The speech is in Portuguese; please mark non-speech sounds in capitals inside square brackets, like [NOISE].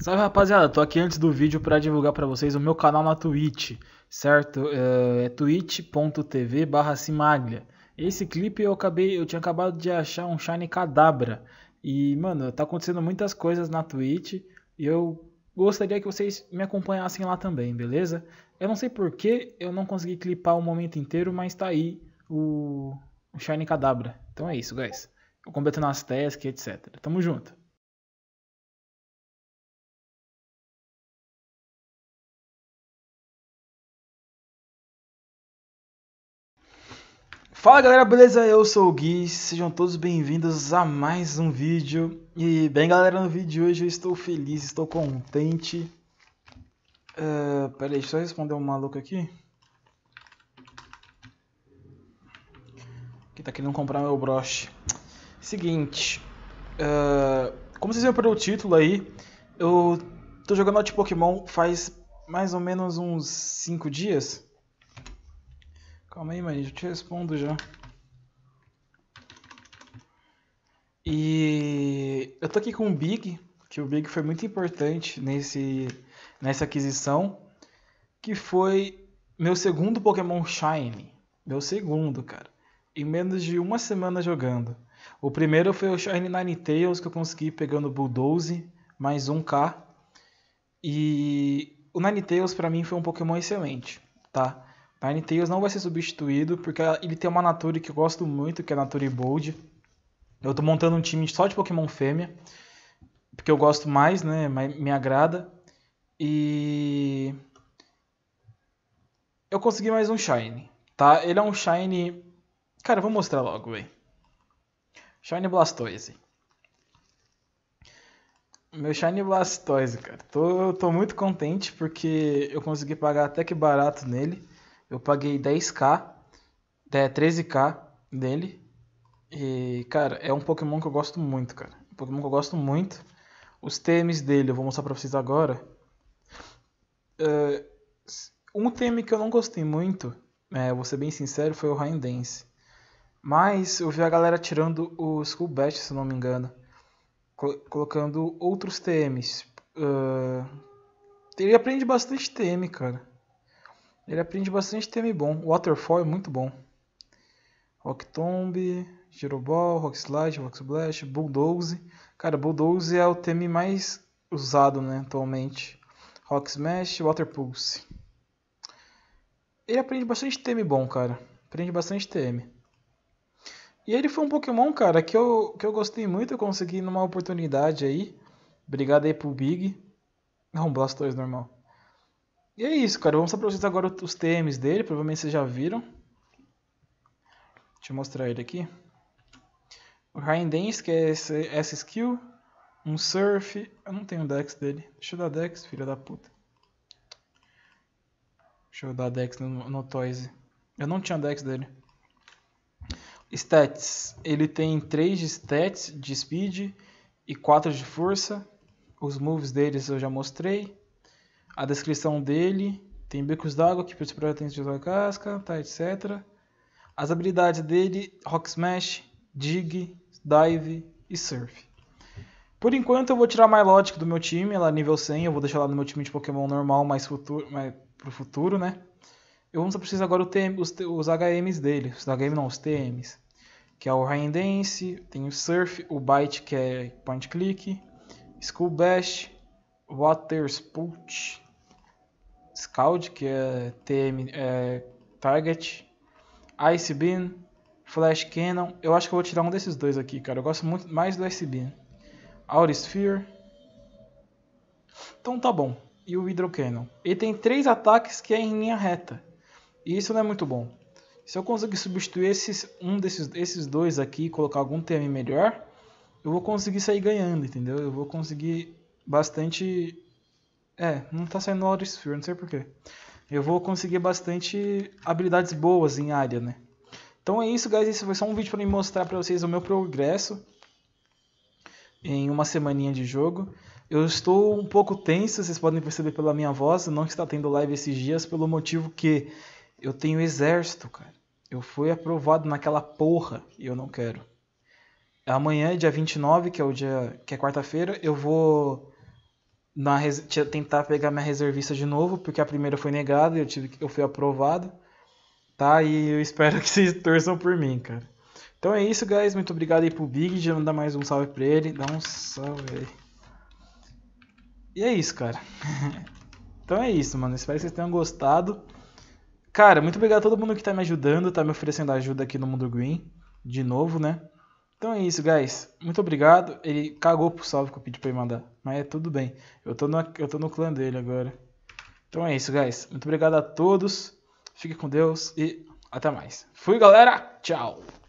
Salve rapaziada, tô aqui antes do vídeo para divulgar para vocês o meu canal na Twitch, certo? É, é, twitch.tv barra Simaglia. Esse clipe eu acabei, eu tinha acabado de achar um Shine Cadabra. E, mano, tá acontecendo muitas coisas na Twitch e eu gostaria que vocês me acompanhassem lá também, beleza? Eu não sei porque eu não consegui clipar o momento inteiro, mas tá aí o, o Shine Cadabra. Então é isso, guys. Eu completando as tasks, etc. Tamo junto. Fala galera, beleza? Eu sou o Gui, sejam todos bem-vindos a mais um vídeo. E bem galera, no vídeo de hoje eu estou feliz, estou contente. Uh, é, pera aí, deixa eu responder um maluco aqui. Que tá querendo comprar meu broche. Seguinte, uh, como vocês viram pelo título aí, eu tô jogando Out Pokémon faz mais ou menos uns 5 dias. Calma aí, Maria, eu te respondo já. E eu tô aqui com o Big, que o Big foi muito importante nesse, nessa aquisição, que foi meu segundo Pokémon Shine. Meu segundo, cara. Em menos de uma semana jogando. O primeiro foi o Shine Ninetales, que eu consegui pegando o Bulldoze, mais 1k. E o Ninetales para mim foi um Pokémon excelente, tá? Ninetales não vai ser substituído, porque ele tem uma Nature que eu gosto muito, que é a Nature Bold. Eu tô montando um time só de Pokémon fêmea, porque eu gosto mais, né? Me agrada. E. Eu consegui mais um Shine, tá? Ele é um Shine. Cara, eu vou mostrar logo, velho. Shine Blastoise. Meu Shine Blastoise, cara. Tô, tô muito contente porque eu consegui pagar até que barato nele. Eu paguei 10k, 13k é, dele. E, cara, é um Pokémon que eu gosto muito, cara. Um Pokémon que eu gosto muito. Os temes dele, eu vou mostrar pra vocês agora. Uh, um teme que eu não gostei muito, é, vou ser bem sincero, foi o Rain Dance. Mas eu vi a galera tirando o School se não me engano. Col colocando outros TMs. Uh, ele aprende bastante TM, cara. Ele aprende bastante tema bom. Waterfall é muito bom. Rock Tomb, Rock Slide, Rock Rocksplash, Bulldoze. Cara, Bulldoze é o tema mais usado né, atualmente. Rock Smash, Water Pulse. Ele aprende bastante TM bom, cara. Aprende bastante TM. E ele foi um Pokémon, cara, que eu, que eu gostei muito. Eu consegui numa oportunidade aí. Obrigado aí pro Big. Não, é Blastoise normal. E é isso, cara. Eu vou mostrar pra vocês agora os TMs dele. Provavelmente vocês já viram. Deixa eu mostrar ele aqui. O Ryan Dance, que é esse, essa skill. Um Surf. Eu não tenho o Dex dele. Deixa eu dar Dex, filha da puta. Deixa eu dar Dex no, no Toys. Eu não tinha Dex dele. Stats. Ele tem 3 de stats, de speed e 4 de força. Os moves deles eu já mostrei a descrição dele, tem becos d'água que você pretende usar a casca, tá, etc. As habilidades dele, Rock Smash, Dig, Dive e Surf. Por enquanto eu vou tirar a Milotic do meu time, ela é nível 100, eu vou deixar ela no meu time de Pokémon normal, mais, futuro, mais pro futuro, né? Eu só preciso agora TM, os, os, HMs dele, os HMs não, os TMs. Que é o Rain Dance, tem o Surf, o Bite que é Point Click, School Bash, Water Spout, Scout, que é, TM, é Target, Ice Beam, Flash Cannon. Eu acho que eu vou tirar um desses dois aqui, cara. Eu gosto muito mais do Ice Beam. Out Sphere. Então tá bom. E o Hydro Cannon. Ele tem três ataques que é em linha reta. E isso não é muito bom. Se eu conseguir substituir esses, um desses esses dois aqui e colocar algum TM melhor, eu vou conseguir sair ganhando, entendeu? Eu vou conseguir bastante é, não tá saindo Outer Sphere, não sei porquê. Eu vou conseguir bastante habilidades boas em área, né? Então é isso, guys. Esse foi só um vídeo para mostrar para vocês o meu progresso em uma semaninha de jogo. Eu estou um pouco tenso, vocês podem perceber pela minha voz, não está tendo live esses dias pelo motivo que eu tenho exército, cara. Eu fui aprovado naquela porra e eu não quero. Amanhã, é dia 29, que é o dia que é quarta-feira, eu vou na tentar pegar minha reservista de novo, porque a primeira foi negada e eu, tive, eu fui aprovado. Tá? E eu espero que [LAUGHS] vocês torçam por mim, cara. Então é isso, guys. Muito obrigado aí pro Big. Já mandar mais um salve pra ele. Dá um salve aí. E é isso, cara. [LAUGHS] então é isso, mano. Espero que vocês tenham gostado. Cara, muito obrigado a todo mundo que tá me ajudando, tá me oferecendo ajuda aqui no Mundo Green. De novo, né? Então é isso, guys. Muito obrigado. Ele cagou pro salve que eu pedi pra ele mandar. Mas é tudo bem. Eu tô, no, eu tô no clã dele agora. Então é isso, guys. Muito obrigado a todos. Fique com Deus e até mais. Fui, galera. Tchau.